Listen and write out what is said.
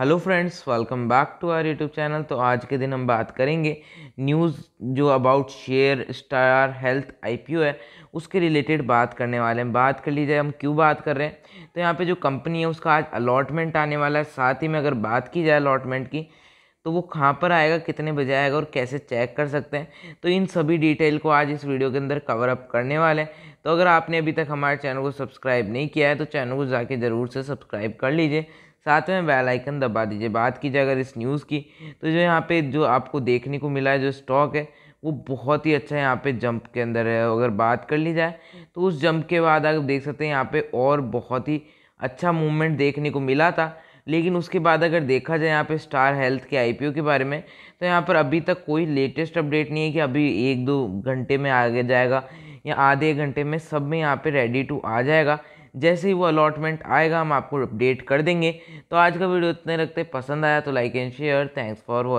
hello friends welcome back to our YouTube channel तो आज के दिन हम बात करेंगे न्यूज़ जो about share star health IPO है उसके रिलेटेड बात करने वाले हैं बात कर लीजिए हम क्यों बात कर रहे हैं तो यहाँ पे जो कंपनी है उसका आज अलॉटमेंट आने वाला है साथ ही में अगर बात की जाए अलॉटमेंट की तो वो कहाँ पर आएगा कितने बजे आएगा और कैसे चेक कर सकते हैं तो इन सभी डिटेल को आज इस वीडियो के अंदर कवर अप करने वाले हैं तो अगर आपने अभी तक हमारे चैनल को सब्सक्राइब नहीं किया है तो चैनल को जाके ज़रूर से सब्सक्राइब कर लीजिए साथ में बेल आइकन दबा दीजिए बात की जाए अगर इस न्यूज़ की तो जो यहाँ पे जो आपको देखने को मिला है जो स्टॉक है वो बहुत ही अच्छा यहाँ पे जंप के अंदर है अगर बात कर ली जाए तो उस जंप के बाद आप देख सकते हैं यहाँ पे और बहुत ही अच्छा मूवमेंट देखने को मिला था लेकिन उसके बाद अगर देखा जाए यहाँ पे स्टार हेल्थ के आईपीओ के बारे में तो यहाँ पर अभी तक कोई लेटेस्ट अपडेट नहीं है कि अभी एक दो घंटे में आ जाएगा या आधे घंटे में सब में यहाँ पे रेडी टू आ जाएगा जैसे ही वो अलॉटमेंट आएगा हम आपको अपडेट कर देंगे तो आज का वीडियो इतने रखते पसंद आया तो like and share thanks for watch